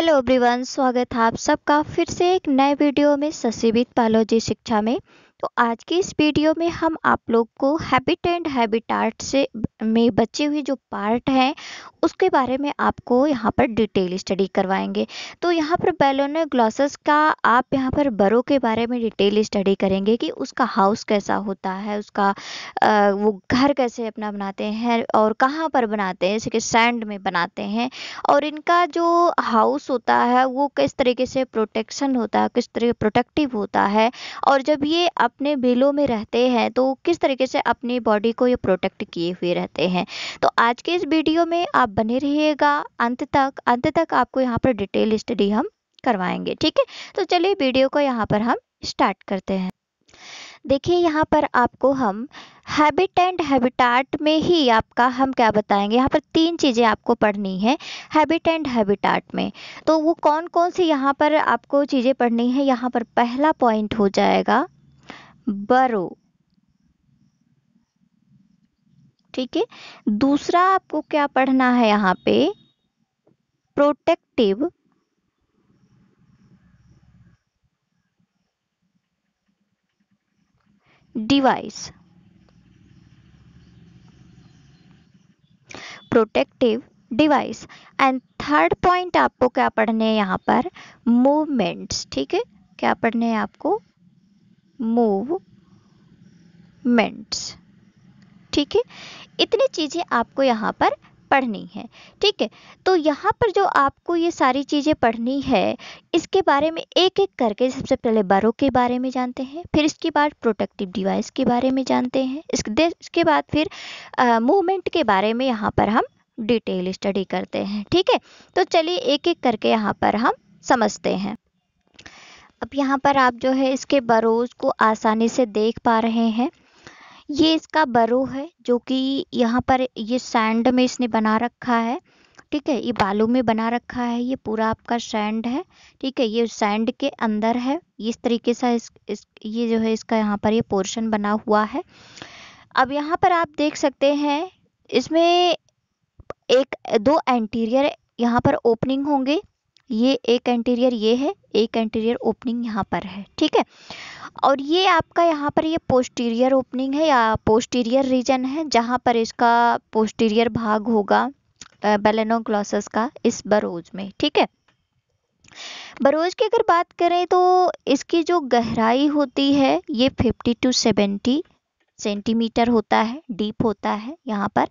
Hello everyone स्वागत है आप सबका फिर से एक नए वीडियो में सशिवित पालोजी शिक्षा में तो आज के इस वीडियो में हम आप लोग को हैबिट एंड हैबिटाट से में बचे हुए जो पार्ट हैं उसके बारे में आपको यहाँ पर डिटेल स्टडी करवाएंगे तो यहाँ पर बेलोनो ग्लॉसेस का आप यहाँ पर बरो के बारे में डिटेल स्टडी करेंगे कि उसका हाउस कैसा होता है उसका आ, वो घर कैसे अपना बनाते हैं और कहाँ पर बनाते हैं जैसे कि सैंड में बनाते हैं और इनका जो हाउस होता है वो किस तरीके से प्रोटेक्शन होता है किस तरीके प्रोटेक्टिव होता है और जब ये अपने बिलों में रहते हैं तो किस तरीके से अपनी बॉडी को ये प्रोटेक्ट किए हुए रहते हैं तो आज के इस वीडियो में आप बने रहिएगा अंत तक अंत तक आपको यहाँ पर डिटेल स्टडी हम करवाएंगे ठीक है तो चलिए वीडियो को यहाँ पर हम स्टार्ट करते हैं देखिए यहाँ पर आपको हम हैबिट एंड हैबिटाट में ही आपका हम क्या बताएंगे यहाँ पर तीन चीज़ें आपको पढ़नी है हैबिट एंड हैबिटाट में तो वो कौन कौन सी यहाँ पर आपको चीज़ें पढ़नी है यहाँ पर पहला पॉइंट हो जाएगा बरो ठीक है दूसरा आपको क्या पढ़ना है यहां पे protective device protective device and third point आपको क्या पढ़ने हैं यहां पर मूवमेंट्स ठीक है क्या पढ़ने हैं आपको मूवमेंट्स ठीक है इतनी चीज़ें आपको यहाँ पर पढ़नी है ठीक है तो यहाँ पर जो आपको ये सारी चीज़ें पढ़नी है इसके बारे में एक एक करके सबसे पहले बरो के बारे में जानते हैं फिर इसके बाद प्रोटेक्टिव डिवाइस के बारे में जानते हैं इसके इसके बाद फिर मूवमेंट के बारे में यहाँ पर हम डिटेल स्टडी करते हैं ठीक है तो चलिए एक एक करके यहाँ पर हम समझते हैं अब यहाँ पर आप जो है इसके बरोज को आसानी से देख पा रहे हैं ये इसका बरो है जो कि यहाँ पर ये सैंड में इसने बना रखा है ठीक है ये बालू में बना रखा है ये पूरा आपका सैंड है ठीक है ये सैंड के अंदर है इस तरीके से इस, इस ये जो है इसका यहाँ पर ये पोर्शन बना हुआ है अब यहाँ पर आप देख सकते हैं इसमें एक दो एंटीरियर यहाँ पर ओपनिंग होंगे ये एक एंटीरियर ये है एक एंटीरियर ओपनिंग यहाँ पर है ठीक है और ये आपका यहाँ पर ये पोस्टीरियर ओपनिंग है या पोस्टीरियर रीजन है जहाँ पर इसका पोस्टीरियर भाग होगा बेलेनोग्लॉसस का इस बरोज में ठीक है बरोज की अगर बात करें तो इसकी जो गहराई होती है ये 50 टू 70 सेंटीमीटर होता है डीप होता है यहाँ पर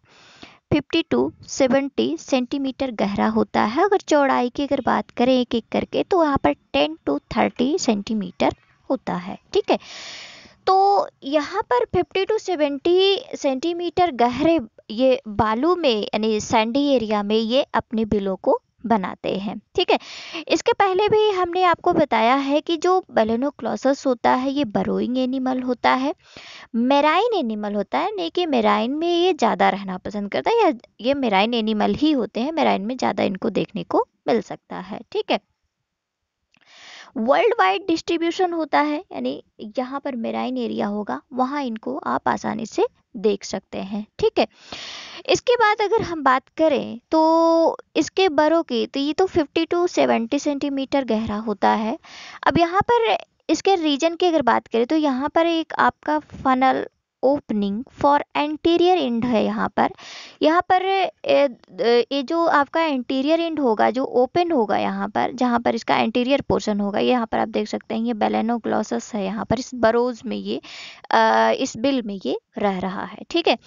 फिफ्टी टू सेवेंटी सेंटीमीटर गहरा होता है अगर चौड़ाई की अगर बात करें एक एक करके तो यहाँ पर टेन टू थर्टी सेंटीमीटर होता है ठीक है तो यहाँ पर फिफ्टी टू सेवेंटी सेंटीमीटर गहरे ये बालू में यानी सैंडी एरिया में ये अपने बिलों को बनाते हैं ठीक है इसके पहले भी हमने आपको बताया है कि जो बेलेनोक्लोसस होता है ये बरोइंग एनिमल होता है मेराइन एनिमल होता है नहीं कि मेराइन में ये ज़्यादा रहना पसंद करता है या ये मेराइन एनिमल ही होते हैं मेराइन में ज़्यादा इनको देखने को मिल सकता है ठीक है वर्ल्ड वाइड डिस्ट्रीब्यूशन होता है यानी यहाँ पर मेराइन एरिया होगा वहाँ इनको आप आसानी से देख सकते हैं ठीक है इसके बाद अगर हम बात करें तो इसके बरों की तो ये तो 50 टू 70 सेंटीमीटर गहरा होता है अब यहाँ पर इसके रीजन की अगर बात करें तो यहाँ पर एक आपका funnel opening for anterior end है यहाँ पर यहाँ पर ये जो आपका एंटीरियर इंड होगा जो ओपन होगा यहाँ पर जहाँ पर इसका एंटीरियर पोर्शन होगा ये यहाँ पर आप देख सकते हैं ये बेलेनोग्लॉसस है यहाँ पर इस बरोज में ये इस बिल में ये रह रहा है ठीक है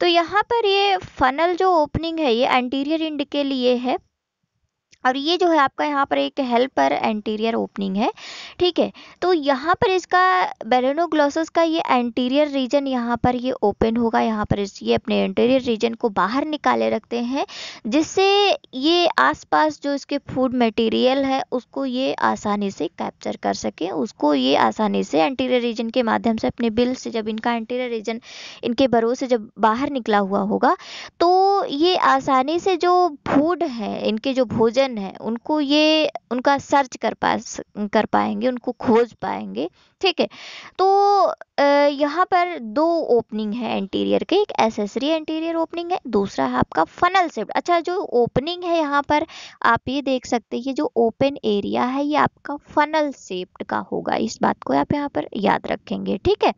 तो यहाँ पर ये फनल जो ओपनिंग है ये एंटीरियर इंड के लिए है और ये जो है आपका यहाँ पर एक हेल्पर एंटीरियर ओपनिंग है ठीक है तो यहाँ पर इसका बेरेनोग्लोसस का ये एंटीरियर रीजन यहाँ पर ये ओपन होगा यहाँ पर इस ये अपने एंटीरियर रीजन को बाहर निकाले रखते हैं जिससे ये आसपास जो इसके फूड मटेरियल है उसको ये आसानी से कैप्चर कर सके उसको ये आसानी से एंटीरियर रीजन के माध्यम से अपने बिल से जब इनका एंटीरियर रीजन इनके भरोस से जब बाहर निकला हुआ होगा तो ये आसानी से जो फूड है इनके जो भोजन ज्ञान है उनको ये उनका सर्च कर पा कर पाएंगे उनको खोज पाएंगे ठीक है तो यहाँ पर दो ओपनिंग है इंटीरियर के एक एसेसरी इंटीरियर ओपनिंग है दूसरा है आपका फनल सेप्ट अच्छा जो ओपनिंग है यहाँ पर आप ये देख सकते हैं जो ओपन एरिया है ये आपका फनल सेप्ट का होगा इस बात को आप यहाँ पर याद रखेंगे ठीक है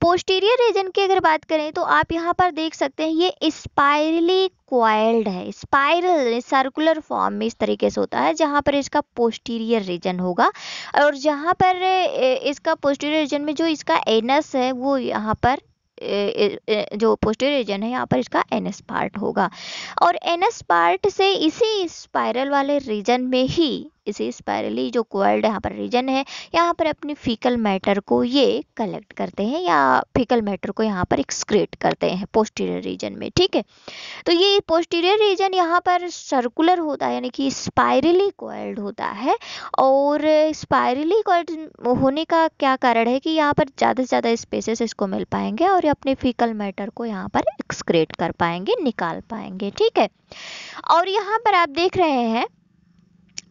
पोस्टीरियर रीजन की अगर बात करें तो आप यहाँ पर देख सकते हैं ये स्पायरली क्वाइल्ड है स्पायरल सर्कुलर फॉर्म में इस तरीके से होता है जहाँ पर इसका पोस्टीरियर रीजन होगा और जहाँ पर इसका पोस्टीरियर रीजन में जो इसका एनस है वो यहाँ पर जो पोस्टर रीजन है यहाँ पर इसका एनएस पार्ट होगा और एनएस पार्ट से इसी स्पाइरल वाले रीजन में ही इसी स्पायरली जो कोल्ड यहाँ पर रीजन है यहाँ पर अपनी फीकल मैटर को ये कलेक्ट करते हैं या फीकल मैटर को यहाँ पर एक्सक्रेट करते हैं पोस्टीरियर रीजन में ठीक है तो ये पोस्टीरियर रीजन यहाँ पर सर्कुलर होता है यानी कि स्पायरली क्वर्ल्ड होता है और स्पायरली क्वर्ड होने का क्या कारण है कि यहाँ पर ज़्यादा से ज़्यादा स्पेसेस इसको मिल पाएंगे और ये अपने फीकल मैटर को यहाँ पर एक्सक्रेट कर पाएंगे निकाल पाएंगे ठीक है और यहाँ पर आप देख रहे हैं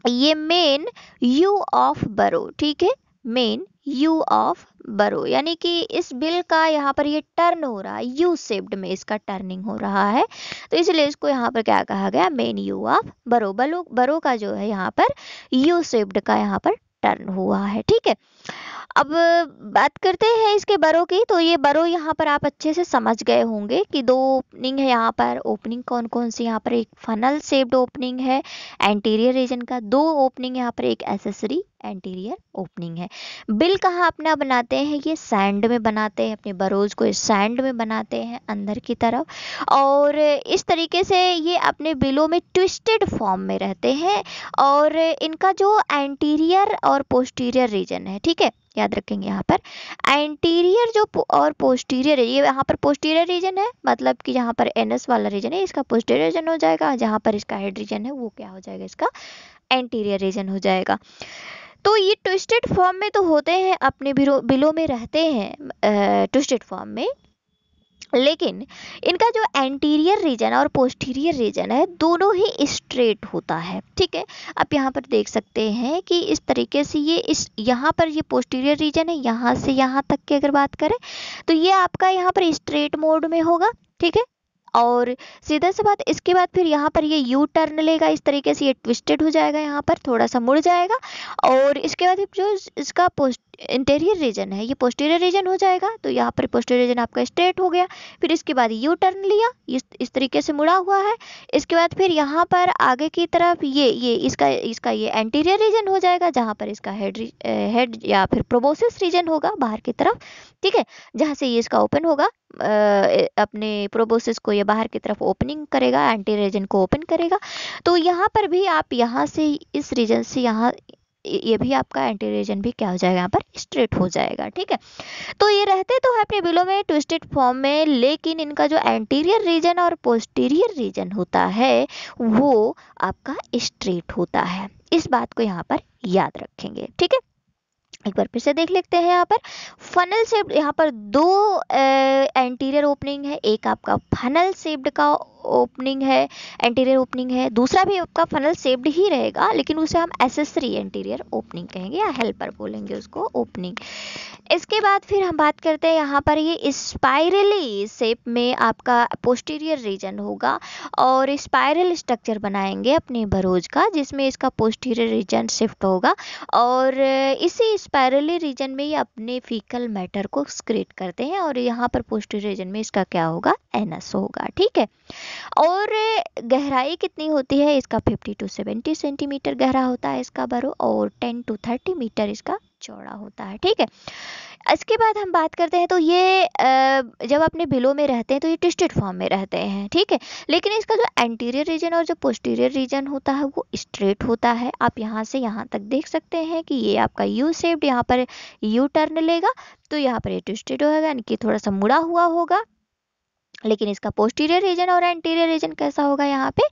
ये मेन यू ऑफ बरो ठीक है मेन यू ऑफ बरो यानी कि इस बिल का यहाँ पर ये टर्न हो रहा है यू सेप्ड में इसका टर्निंग हो रहा है तो इसलिए इसको यहाँ पर क्या कहा गया मेन यू ऑफ बरो बलो बरो का जो है यहाँ पर यू सेप्ड का यहाँ पर टर्न हुआ है ठीक है अब बात करते हैं इसके बरो की तो ये बरो यहाँ पर आप अच्छे से समझ गए होंगे कि दो ओपनिंग है यहाँ पर ओपनिंग कौन कौन सी यहाँ पर एक फनल सेप्ड ओपनिंग है एंटीरियर रीजन का दो ओपनिंग यहाँ पर एक एसेसरी एंटीरियर ओपनिंग है बिल कहाँ अपना बनाते हैं ये सैंड में बनाते हैं अपने बरोज को सैंड में बनाते हैं अंदर की तरफ और इस तरीके से ये अपने बिलों में ट्विस्टेड फॉर्म में रहते हैं और इनका जो एंटीरियर और पोस्टीरियर रीजन है ठीक है याद रखेंगे यहाँ पर एंटीरियर जो और पोस्टीरियर ये यहाँ पर पोस्टीरियर रीजन है मतलब कि जहाँ पर एनएस वाला रीजन है इसका पोस्टीरियर रीजन हो जाएगा जहाँ पर इसका हेड रीजन है वो क्या हो जाएगा इसका एंटीरियर रीजन हो जाएगा तो ये ट्विस्टेड फॉर्म में तो होते हैं अपने बिलो में रहते हैं ट्विस्टेड फॉर्म में लेकिन इनका जो एंटीरियर रीजन और पोस्टीरियर रीजन है दोनों ही स्ट्रेट होता है ठीक है आप यहाँ पर देख सकते हैं कि इस तरीके से ये इस यहाँ पर ये पोस्टीरियर रीजन है यहाँ से यहाँ तक की अगर बात करें तो ये आपका यहाँ पर स्ट्रेट मोड में होगा ठीक है और सीधा सी बात इसके बाद फिर यहाँ पर ये यू टर्न लेगा इस तरीके से ये ट्विस्टेड हो जाएगा यहाँ पर थोड़ा सा मुड़ जाएगा और इसके बाद जो इसका पोस्ट इंटेरियर रीजन है ये पोस्टीरियर रीजन हो जाएगा तो यहाँ पर पोस्टीरियर रीजन आपका स्ट्रेट हो गया फिर इसके बाद यू टर्न लिया इस इस तरीके से मुड़ा हुआ है इसके बाद फिर यहाँ पर आगे की तरफ ये ये इसका इसका ये एंटीरियर रीजन हो जाएगा जहाँ पर इसका हेड हेड या फिर प्रोबोसिस रीजन होगा बाहर की तरफ ठीक है जहाँ से ये इसका ओपन होगा अपने प्रोबोसिस को ये बाहर की तरफ ओपनिंग करेगा एंटीरियर रीजन को ओपन करेगा तो यहाँ पर भी आप यहाँ से इस रीजन से यहाँ ये भी आपका एंटी रीजन भी क्या हो जाएगा यहाँ पर स्ट्रेट हो जाएगा ठीक है तो ये रहते तो है अपने बिलो में ट्विस्टेड फॉर्म में लेकिन इनका जो एंटीरियर रीजन और पोस्टीरियर रीजन होता है वो आपका स्ट्रेट होता है इस बात को यहाँ पर याद रखेंगे ठीक है एक बार फिर से देख लेते हैं यहाँ पर फनल शेप्ड यहाँ पर दो एंटीरियर ओपनिंग है एक आपका फनल सेब्ड का ओपनिंग है एंटीरियर ओपनिंग है दूसरा भी आपका फनल सेप्ड ही रहेगा लेकिन उसे हम एसेसरी एंटीरियर ओपनिंग कहेंगे या हेल्पर बोलेंगे उसको ओपनिंग इसके बाद फिर हम बात करते हैं यहाँ पर ये स्पायरली शेप में आपका पोस्टीरियर रीजन होगा और स्पायरल स्ट्रक्चर बनाएंगे अपने भरोज का जिसमें इसका पोस्टीरियर रीजन शिफ्ट होगा और इसी स्पायरली रीजन में ये अपने फीकल मैटर को स्क्रेट करते हैं और यहाँ पर पोस्टीरियर रीजन में इसका क्या होगा एनस होगा ठीक है और गहराई कितनी होती है इसका फिफ्टी टू सेवेंटी सेंटीमीटर गहरा होता है इसका बरो और टेन टू थर्टी मीटर इसका चौड़ा होता है ठीक है इसके बाद हम बात करते हैं तो ये जब अपने बिलों में रहते हैं तो ये ट्विस्टेड फॉर्म में रहते हैं ठीक है लेकिन इसका जो एंटीरियर रीजन और जो पोस्टीरियर रीजन होता है वो स्ट्रेट होता है आप यहाँ से यहाँ तक देख सकते हैं कि ये आपका यू सेप्ड यहाँ पर यू टर्न लेगा तो यहाँ पर ये ट्विस्टेड होगा यानी कि थोड़ा सा मुड़ा हुआ होगा लेकिन इसका पोस्टीरियर रीजन और एंटीरियर रीजन कैसा होगा यहाँ पे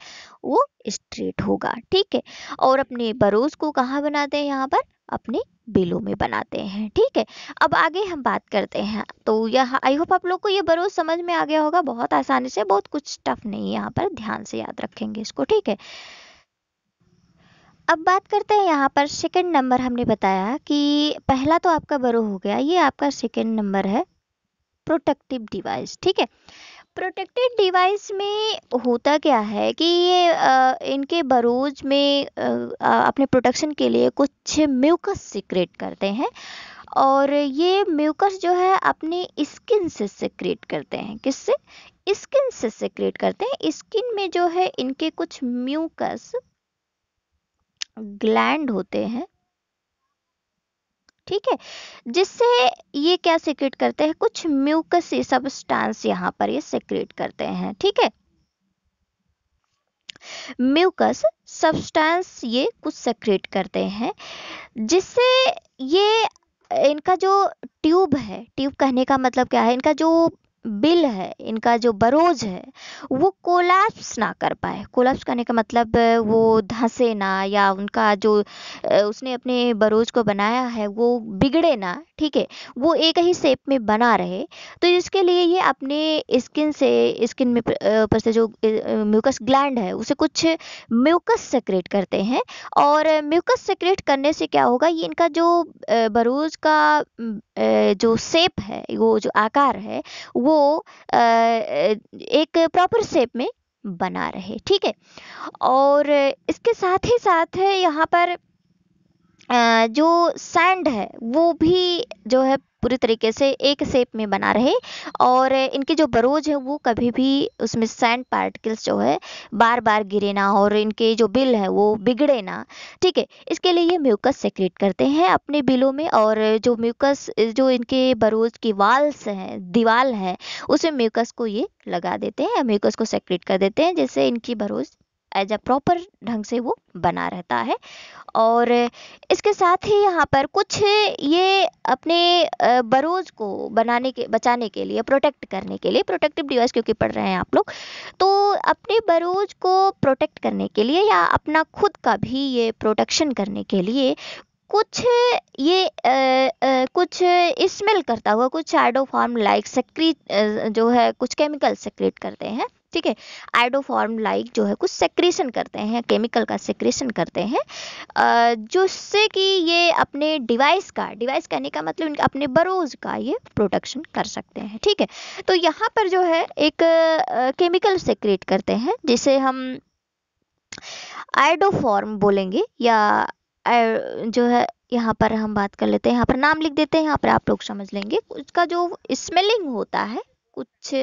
वो स्ट्रेट होगा ठीक है और अपने बरोज को कहाँ बनाते हैं यहाँ पर अपने बिलों में बनाते हैं ठीक है अब आगे हम बात करते हैं तो यह आई होप आप लोग को ये बरोज समझ में आ गया होगा बहुत आसानी से बहुत कुछ टफ नहीं है यहाँ पर ध्यान से याद रखेंगे इसको ठीक है अब बात करते हैं यहाँ पर सेकंड नंबर हमने बताया कि पहला तो आपका बरो हो गया ये आपका सेकंड नंबर है प्रोटेक्टिव डिवाइस ठीक है प्रोटेक्टेड डिवाइस में होता क्या है कि ये आ, इनके बरूज में आ, अपने प्रोटेक्शन के लिए कुछ म्यूकस सिक्रेट करते हैं और ये म्यूकस जो है अपने स्किन से सिक्रेट करते हैं किससे स्किन से सिक्रेट करते हैं स्किन में जो है इनके कुछ म्यूकस ग्लैंड होते हैं ठीक है जिससे ये क्या सिक्रेट करते हैं कुछ म्यूकसी सबस्टांस यहाँ पर ये सिक्रेट करते हैं ठीक है म्यूकस सबस्टांस ये कुछ सेक्रेट करते हैं जिससे ये इनका जो ट्यूब है ट्यूब कहने का मतलब क्या है इनका जो बिल है इनका जो बरोज है वो कोलैप्स ना कर पाए कोलैप्स करने का मतलब वो धंसे ना या उनका जो उसने अपने बरोज को बनाया है वो बिगड़े ना ठीक है वो एक ही शेप में बना रहे तो इसके लिए ये अपने स्किन से स्किन में पर से जो म्यूकस ग्लैंड है उसे कुछ म्यूकस सेक्रेट करते हैं और म्यूकस सेक्रेट करने से क्या होगा ये इनका जो बरोज का जो शेप है वो जो आकार है वो वो एक प्रॉपर शेप में बना रहे ठीक है और इसके साथ ही साथ यहाँ पर जो सैंड है वो भी जो है पूरी तरीके से एक शेप में बना रहे और इनके जो बरोज है वो कभी भी उसमें सैंड पार्टिकल्स जो है बार बार गिरे ना और इनके जो बिल है वो बिगड़े ना ठीक है इसके लिए ये म्यूकस सेक्रेट करते हैं अपने बिलों में और जो म्यूकस जो इनके बरोज की वाल्स हैं दीवाल है उसमें म्यूकस को ये लगा देते हैं म्यूकस को सेक्रेट कर देते हैं जिससे इनकी बरोज एज अ प्रॉपर ढंग से वो बना रहता है और इसके साथ ही यहाँ पर कुछ ये अपने बरोज को बनाने के बचाने के लिए प्रोटेक्ट करने के लिए प्रोटेक्टिव डिवाइस क्योंकि पढ़ रहे हैं आप लोग तो अपने बरोज को प्रोटेक्ट करने के लिए या अपना खुद का भी ये प्रोटेक्शन करने के लिए कुछ ये आ, आ, कुछ स्मेल करता हुआ कुछ शेडो फॉर्म लाइक सक्रीट जो है कुछ केमिकल सेक्रेट करते हैं ठीक है आइडोफॉर्म लाइक जो है कुछ सेक्रेशन करते हैं केमिकल का सेक्रेशन करते हैं जिससे कि ये अपने डिवाइस का डिवाइस कहने का मतलब अपने बरोज का ये प्रोडक्शन कर सकते हैं ठीक है तो यहाँ पर जो है एक केमिकल सेक्रेट करते हैं जिसे हम आइडोफॉर्म बोलेंगे या जो है यहाँ पर हम बात कर लेते हैं यहाँ पर नाम लिख देते हैं यहाँ पर आप लोग समझ लेंगे उसका जो स्मेलिंग होता है कुछ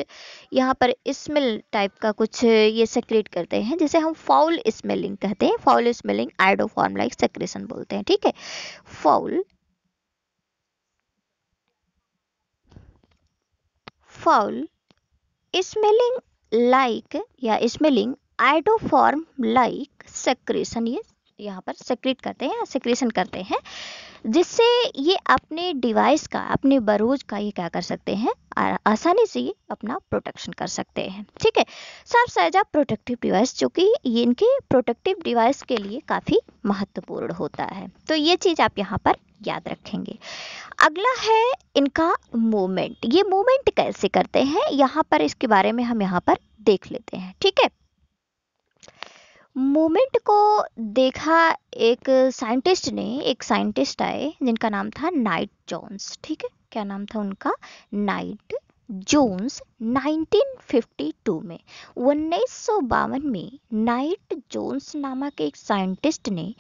यहाँ पर स्मेल टाइप का कुछ ये सेक्रेट करते हैं जिसे हम फाउल स्मेलिंग कहते हैं foul smelling iodoform like secretion बोलते हैं ठीक है फाउल फाउल स्मेलिंग लाइक या स्मेलिंग आइडोफॉर्म लाइक सेक्रेशन ये यहाँ पर सेक्रेट करते हैं सेक्रेशन करते हैं जिससे ये अपने डिवाइस का अपने बरूज का ये क्या कर सकते हैं आसानी से ये अपना प्रोटेक्शन कर सकते हैं ठीक है सब साइजा प्रोटेक्टिव डिवाइस जो कि इनके प्रोटेक्टिव डिवाइस के लिए काफ़ी महत्वपूर्ण होता है तो ये चीज़ आप यहाँ पर याद रखेंगे अगला है इनका मूवमेंट ये मूवमेंट कैसे करते हैं यहाँ पर इसके बारे में हम यहाँ पर देख लेते हैं ठीक है मोमेंट को देखा एक साइंटिस्ट ने एक साइंटिस्ट आए जिनका नाम था नाइट जोन्स ठीक है क्या नाम था उनका नाइट जोन्स 1952 में उन्नीस में नाइट जोन्स नामक एक साइंटिस्ट ने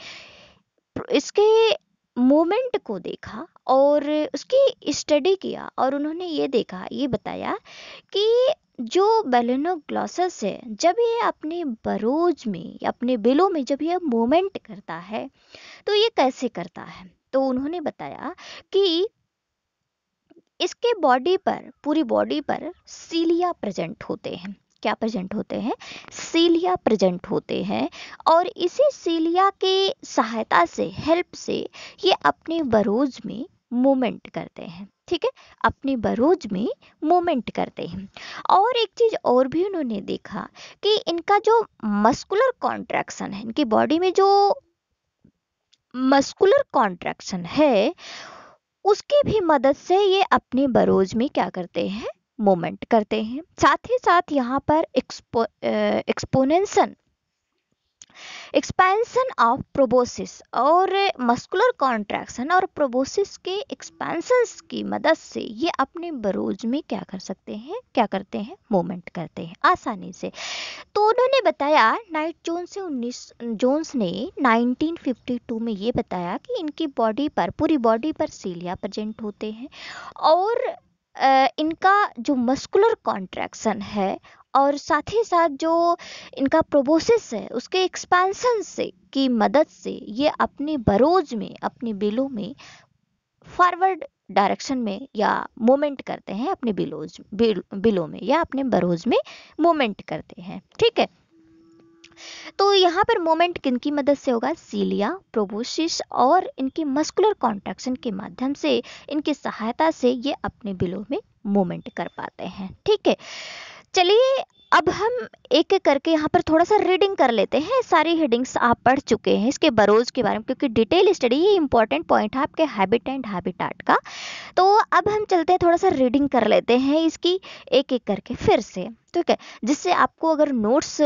इसके मोमेंट को देखा और उसकी स्टडी किया और उन्होंने ये देखा ये बताया कि जो बेलेनोग्लॉसस है जब ये अपने बरोज में या अपने बिलों में जब यह मोमेंट करता है तो ये कैसे करता है तो उन्होंने बताया कि इसके बॉडी पर पूरी बॉडी पर सीलिया प्रेजेंट होते हैं क्या प्रेजेंट होते हैं सीलिया प्रेजेंट होते हैं और इसी सीलिया के सहायता से हेल्प से ये अपने बरोज में मूवमेंट करते हैं ठीक है अपने बरोज में मूवमेंट करते हैं और एक चीज़ और भी उन्होंने देखा कि इनका जो मस्कुलर कॉन्ट्रैक्शन है इनकी बॉडी में जो मस्कुलर कॉन्ट्रैक्शन है उसकी भी मदद से ये अपने बरोज में क्या करते हैं मोमेंट करते हैं साथ ही साथ यहाँ पर expo expansion expansion of proboscis और मस्कुलर कॉन्ट्रैक्शन और प्रोबोसिस के एक्सपेंशन की मदद से ये अपने बरोज में क्या कर सकते हैं क्या करते हैं मोमेंट करते हैं आसानी से तो उन्होंने बताया नाइट जोन से उन्नीस जोन्स ने 1952 में ये बताया कि इनकी बॉडी पर पूरी बॉडी पर सीलिया प्रजेंट होते हैं और इनका जो मस्कुलर कॉन्ट्रैक्शन है और साथ ही साथ जो इनका प्रोबोसिस है उसके एक्सपेंसन से की मदद से ये अपने बरोज में अपने बिलों में फॉरवर्ड डायरेक्शन में या मूवमेंट करते हैं अपने बिलोज बिल, बिलों में या अपने बरोज में मूवमेंट करते हैं ठीक है तो यहाँ पर मोमेंट किन की मदद से होगा सीलिया प्रोबोसिस और इनके मस्कुलर कॉन्ट्रैक्शन के माध्यम से इनकी सहायता से ये अपने बिलों में मोमेंट कर पाते हैं ठीक है चलिए अब हम एक एक करके यहाँ पर थोड़ा सा रीडिंग कर लेते हैं सारी हेडिंग्स आप पढ़ चुके हैं इसके बरोज के बारे में क्योंकि डिटेल स्टडी ये इंपॉर्टेंट पॉइंट है आपके हैबिट एंड हैबिटाट का तो अब हम चलते हैं थोड़ा सा रीडिंग कर लेते हैं इसकी एक एक करके फिर से ठीक है जिससे आपको अगर नोट्स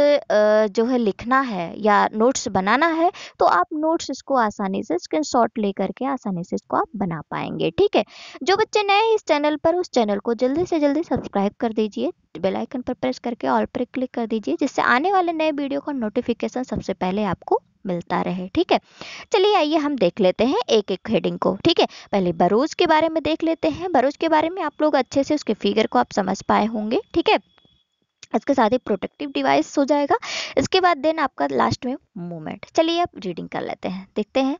जो है लिखना है या नोट्स बनाना है तो आप नोट्स इसको आसानी से स्क्रीन शॉट ले करके आसानी से इसको आप बना पाएंगे ठीक है जो बच्चे नए हैं इस चैनल पर उस चैनल को जल्दी से जल्दी सब्सक्राइब कर दीजिए बेल आइकन पर प्रेस करके ऑल पर क्लिक कर दीजिए जिससे आने वाले नए वीडियो का नोटिफिकेशन सबसे पहले आपको मिलता रहे ठीक है चलिए आइए हम देख लेते हैं एक एक हेडिंग को ठीक है पहले बरूज के बारे में देख लेते हैं बरूज के बारे में आप लोग अच्छे से उसके फिगर को आप समझ पाए होंगे ठीक है इसके साथ ही प्रोटेक्टिव डिवाइस हो जाएगा इसके बाद देन आपका लास्ट में मूवमेंट चलिए आप रीडिंग कर लेते हैं देखते हैं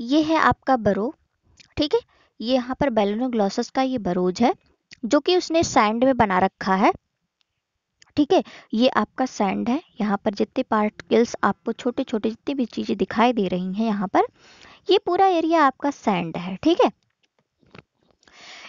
ये है आपका बरो ठीक है ये यहाँ पर बेलोनोग्लॉसस का ये बरोज है जो कि उसने सैंड में बना रखा है ठीक है ये आपका सैंड है यहाँ पर जितने पार्टिकल्स आपको छोटे छोटे जितनी भी चीज़ें दिखाई दे रही हैं यहाँ पर ये पूरा एरिया आपका सैंड है ठीक है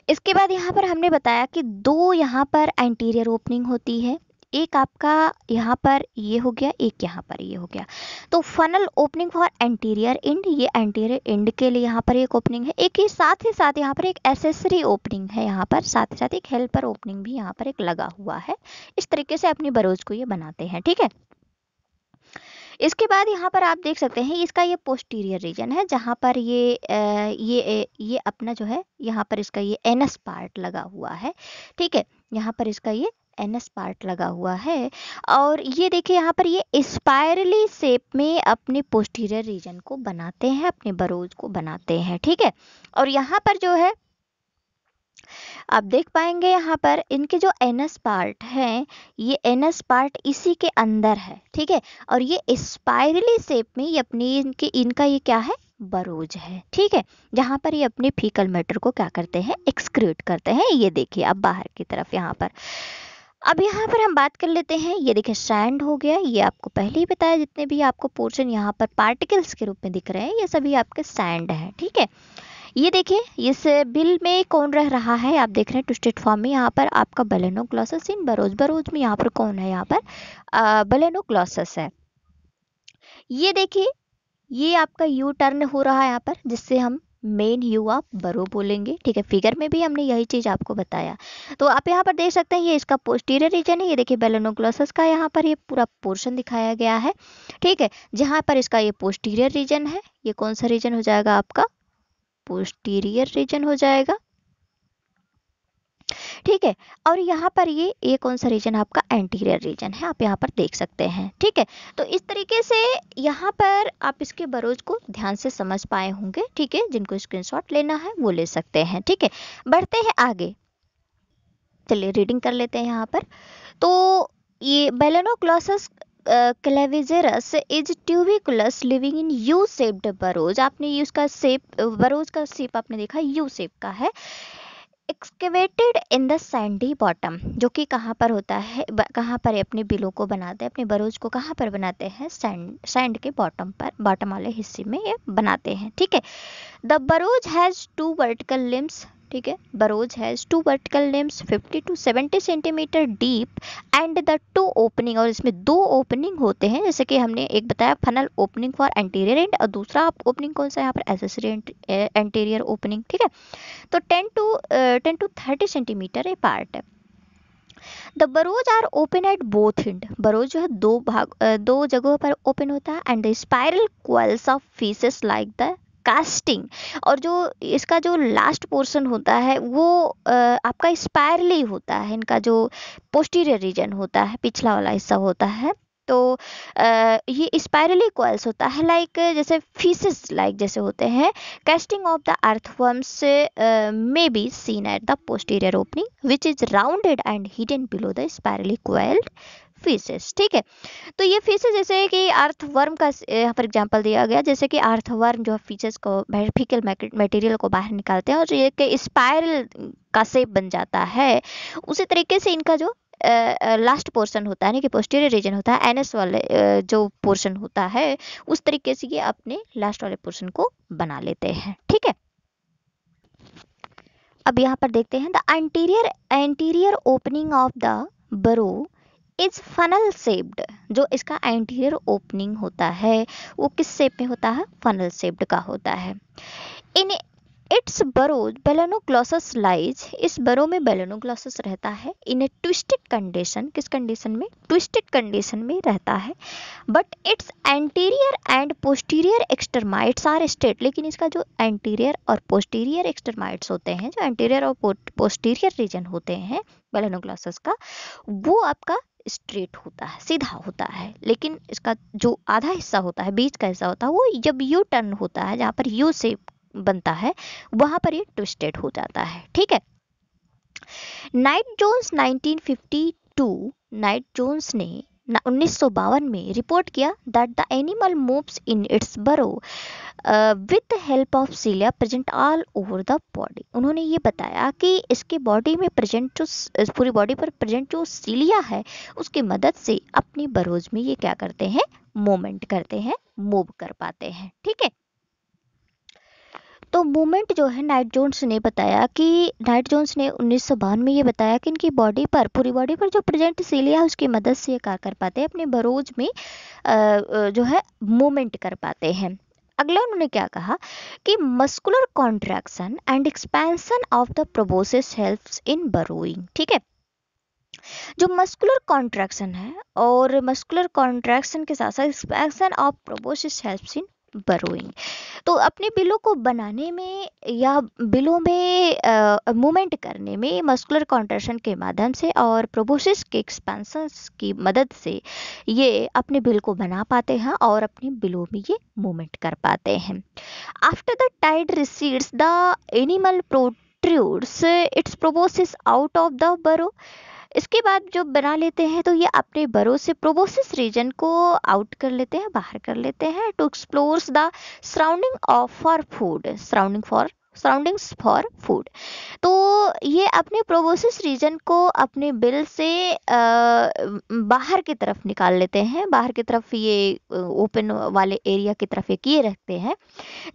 इसके बाद यहाँ पर हमने बताया कि दो यहाँ पर एंटीरियर ओपनिंग होती है एक आपका यहाँ पर ये हो गया एक यहाँ पर ये हो गया तो funnel opening for anterior end ये एंटीरियर इंड के लिए यहाँ पर एक ओपनिंग है एक ही साथ ही साथ यहाँ पर एक एसेसरी ओपनिंग है यहाँ पर साथ ही साथ एक हेल्पर ओपनिंग भी यहाँ पर एक लगा हुआ है इस तरीके से अपनी बरोज को ये बनाते हैं ठीक है इसके बाद यहाँ पर आप देख सकते हैं इसका ये पोस्टीरियर रीजन है जहाँ पर ये ये ये अपना जो है यहाँ पर इसका ये एनस पार्ट लगा हुआ है ठीक है यहाँ पर इसका ये एनएस पार्ट लगा हुआ है और ये देखिए यहाँ पर ये स्पायरली शेप में अपने पोस्टीरियर रीजन को बनाते हैं अपने बरोज को बनाते हैं ठीक है और यहाँ पर जो है आप देख पाएंगे यहाँ पर इनके जो एनस पार्ट हैं ये एनस पार्ट इसी के अंदर है ठीक है और ये स्पायरली शेप में ये अपनी इनके इनका ये क्या है बरोज है ठीक है जहाँ पर ये अपने फीकल मैटर को क्या करते हैं एक्सक्रीट करते हैं ये देखिए अब बाहर की तरफ यहाँ पर अब यहाँ पर हम बात कर लेते हैं ये देखिए सैंड हो गया ये आपको पहले ही बताया जितने भी आपको पोर्शन यहाँ पर पार्टिकल्स के रूप में दिख रहे हैं ये सभी आपके सैंड हैं ठीक है थीके? ये देखिए इस बिल में कौन रह रहा है आप देख रहे हैं ट्विस्टेड फॉर्म में यहाँ पर आपका बलेनो क्लॉसस इन बरोज बरोज में यहाँ पर कौन है यहाँ पर बलेनो क्लॉसस है ये देखिए ये आपका यू टर्न हो रहा है यहाँ पर जिससे हम मेन यू आप बरो बोलेंगे ठीक है फिगर में भी हमने यही चीज़ आपको बताया तो आप यहाँ पर देख सकते हैं ये इसका पोस्टीरियर रीजन है ये देखिए बेलोनोग्लोसस का यहाँ पर ये पूरा पोर्शन दिखाया गया है ठीक है जहाँ पर इसका ये पोस्टीरियर रीजन है ये कौन सा रीजन हो जाएगा आपका पोस्टीरियर रीजन हो जाएगा ठीक है और यहाँ पर ये ये कौन सा रीजन आपका एंटीरियर रीजन है आप यहाँ पर देख सकते हैं ठीक है तो इस तरीके से यहाँ पर आप इसके बरोज को ध्यान से समझ पाए होंगे ठीक है जिनको स्क्रीनशॉट लेना है वो ले सकते हैं ठीक है बढ़ते हैं आगे चलिए रीडिंग कर लेते हैं यहाँ पर तो ये Balanoglossus clavigerus is tubicolous living in U shaped burrows आपने ये उसका सेप बरोज का सेप आपने देखा यू सेप का है excavated in the sandy bottom जो कि कहाँ पर होता है कहाँ पर अपने बिलों को बनाते हैं अपने बरोज को कहाँ पर बनाते हैं सैंड सैंड के बॉटम पर बॉटम वाले हिस्से में ये बनाते हैं ठीक है the burrows has two vertical limbs ठीक है burrows has two vertical limbs 50 to 70 centimetre deep and the two opening और इसमें दो ओपनिंग होते हैं जैसे कि हमने एक बताया funnel opening for anterior end और दूसरा आप ओपनिंग कौन सा है यहाँ पर एसेसरी एंटीरियर ओपनिंग ठीक है तो 10 to ten to thirty centimetre a part है the burrows are open at both hind burrows जो है दो भाग दो जगहों पर ओपन होता है and the spiral coils of faeces like the casting और जो इसका जो लास्ट पोर्शन होता है वो आपका स्पायरली होता है इनका जो पोस्टीरियर रीजन होता है पिछला वाला हिस्सा होता है तो आ, ये स्पायरली कॉल्स होता है लाइक जैसे फीसिस लाइक जैसे होते हैं casting of the earthworms may be seen at the posterior opening which is rounded and hidden below the spirally coiled faeces ठीक है तो ये फीसेस जैसे कि अर्थवर्म का फॉर एग्जांपल दिया गया जैसे कि अर्थवर्म जो है फीसेस को फिकल मटेरियल को बाहर निकालते हैं और जो एक स्पायरल का सेप बन जाता है उसी तरीके से इनका जो लास्ट uh, पोर्शन होता है ना कि पोस्टीरियर रीजन होता है एनएस वाले uh, जो पोर्शन होता है उस तरीके से ये अपने लास्ट वाले पोर्शन को बना लेते हैं ठीक है अब यहाँ पर देखते हैं the anterior anterior opening of the burrow is funnel shaped जो इसका एंटीरियर ओपनिंग होता है वो किस सेप में होता है फनल सेप्ड का होता है इन इट्स बरो बेलोनोग्लॉसस लाइज इस बरो में बेलोनोग्लॉसस रहता है इन ए ट्विस्टेड कंडीशन किस कंडीशन में ट्विस्टेड कंडीशन में रहता है but its anterior and posterior extremities are straight लेकिन इसका जो एंटीरियर और पोस्टीरियर एक्सटर्माइट्स होते हैं जो एंटीरियर और पोस्टीरियर रीजन होते हैं बेलोनोग्लॉसस का वो आपका स्ट्रेट होता है सीधा होता है लेकिन इसका जो आधा हिस्सा होता है बीच का हिस्सा होता है वो जब यू टर्न होता है जहाँ पर यू से बनता है वहाँ पर ये ट्विस्टेड हो जाता है ठीक है नाइट जोन्स 1952 नाइट जोन्स ने उन्नीस में रिपोर्ट किया that the animal moves in its burrow with the help of cilia present all over the body उन्होंने ये बताया कि इसके बॉडी में प्रेजेंट जो पूरी बॉडी पर प्रेजेंट जो सीलिया है उसकी मदद से अपनी बरोज में ये क्या करते हैं मोमेंट करते हैं मूव कर पाते हैं ठीक है तो मूवमेंट जो है नाइट जोन्स ने बताया कि नाइट जोन्स ने उन्नीस में ये बताया कि इनकी बॉडी पर पूरी बॉडी पर जो प्रेजेंट सीलिया है उसकी मदद से ये क्या कर पाते हैं अपने बरोज में जो है मूवमेंट कर पाते हैं अगला उन्होंने क्या कहा कि muscular contraction and expansion of the proboscis helps in burrowing ठीक है जो मस्कुलर कॉन्ट्रैक्शन है और मस्कुलर कॉन्ट्रैक्शन के साथ साथ expansion of proboscis helps in burrowing तो अपने बिलों को बनाने में या बिलों में मूवमेंट करने में मस्कुलर कॉन्ट्रेशन के माध्यम से और प्रोबोसिस के एक्सपेंसन की मदद से ये अपने बिल को बना पाते हैं और अपने बिलों में ये मूवमेंट कर पाते हैं after the tide recedes the animal protrudes its proboscis out of the burrow इसके बाद जो बना लेते हैं तो ये अपने बरों से प्रोबोसिस रीजन को आउट कर लेते हैं बाहर कर लेते हैं to explore the surrounding of for food surrounding for surroundings for food तो ये अपने प्रोबोसिस रीजन को अपने बिल से आ, बाहर की तरफ निकाल लेते हैं बाहर की तरफ ये ओपन वाले एरिया की तरफ ये किए रखते हैं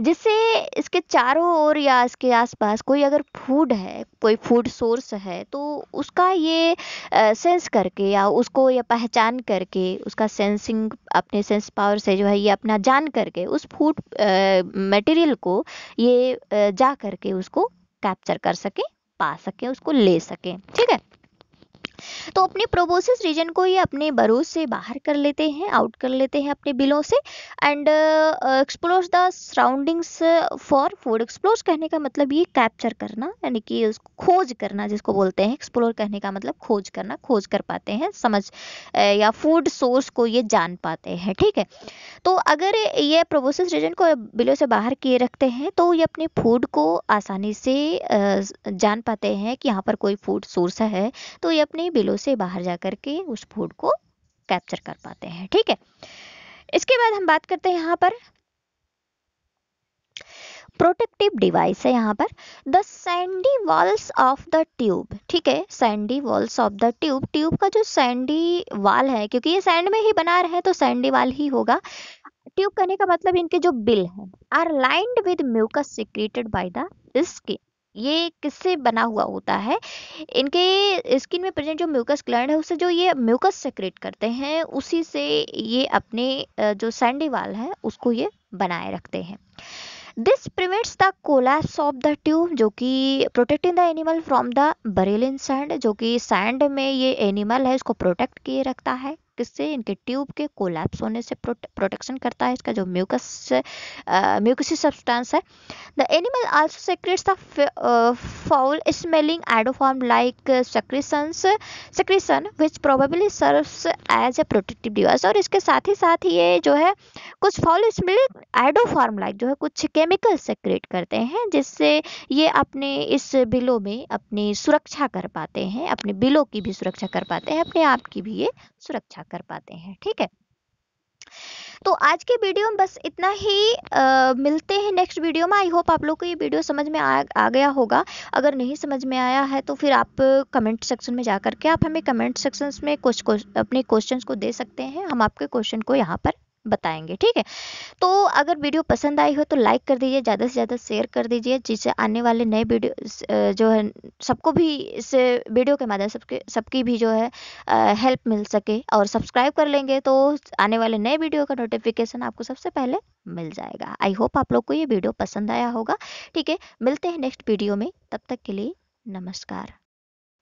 जिससे इसके चारों ओर या इसके आसपास कोई अगर फूड है कोई फूड सोर्स है तो उसका ये आ, सेंस करके या उसको या पहचान करके उसका सेंसिंग अपने सेंस पावर से जो है ये अपना जान करके उस फूड मटेरियल को ये आ, जा करके उसको कैप्चर कर सके पा सके उसको ले सके ठीक है तो अपने प्रोबोसिस रीजन को ये अपने बरूज से बाहर कर लेते हैं आउट कर लेते हैं अपने बिलों से and explore the surroundings for food explore कहने का मतलब ये कैप्चर करना यानी कि उसको खोज करना जिसको बोलते हैं एक्सप्लोर कहने का मतलब खोज करना खोज कर पाते हैं समझ या फूड सोर्स को ये जान पाते हैं ठीक है तो अगर ये प्रोबोसिस रीजन को बिलों से बाहर किए रखते हैं तो ये अपने फूड को आसानी से जान पाते हैं कि यहाँ पर कोई फूड सोर्स है तो ये अपने बिलो से बाहर जा करके उस फूड को कैप्चर कर पाते हैं ठीक है इसके बाद हम बात करते हैं यहाँ पर प्रोटेक्टिव डिवाइस है यहाँ पर the sandy walls of the tube ठीक है sandy walls of the tube tube का जो सैंडी वॉल है क्योंकि ये सैंड में ही बना रहे हैं तो सैंडी वॉल ही होगा ट्यूब कहने का मतलब इनके जो बिल है are lined with mucus secreted by the skin ये किससे बना हुआ होता है इनके स्किन में प्रेजेंट जो म्यूकस ग्लैंड है उससे जो ये म्यूकस सेक्रेट करते हैं उसी से ये अपने जो सैंडी वाल है उसको ये बनाए रखते हैं this prevents the collapse of the tube जो कि protecting the animal from the burrowing sand जो कि सैंड में ये एनिमल है इसको प्रोटेक्ट किए रखता है किससे इनके ट्यूब के कोलैप्स होने से प्रोटेक्शन करता है इसका जो म्यूकस म्यूकसी सब्सटेंस है the animal also secretes the foul smelling iodoform like secretions secretion which probably serves as a protective device और इसके साथ ही साथ ये जो है कुछ फाउल स्मेलिंग एडोफॉर्म लाइक जो है कुछ केमिकल सेक्रेट करते हैं जिससे ये अपने इस बिलों में अपनी सुरक्षा कर पाते हैं अपने बिलों की भी सुरक्षा कर पाते हैं अपने आप की भी ये सुरक्षा कर पाते हैं ठीक है तो आज के वीडियो में बस इतना ही आ, मिलते हैं नेक्स्ट वीडियो में आई होप आप लोग को ये वीडियो समझ में आ, आ गया होगा अगर नहीं समझ में आया है तो फिर आप कमेंट सेक्शन में जा करके आप हमें कमेंट सेक्शन में कुछ अपने क्वेश्चंस को दे सकते हैं हम आपके क्वेश्चन को यहाँ पर बताएंगे ठीक है तो अगर वीडियो पसंद आई हो तो लाइक कर दीजिए ज़्यादा से ज़्यादा शेयर कर दीजिए जिससे आने वाले नए वीडियो जो है सबको भी इस वीडियो के माध्यम सबके सबकी भी जो है हेल्प मिल सके और सब्सक्राइब कर लेंगे तो आने वाले नए वीडियो का नोटिफिकेशन आपको सबसे पहले मिल जाएगा आई होप आप लोग को ये वीडियो पसंद आया होगा ठीक है मिलते हैं नेक्स्ट वीडियो में तब तक के लिए नमस्कार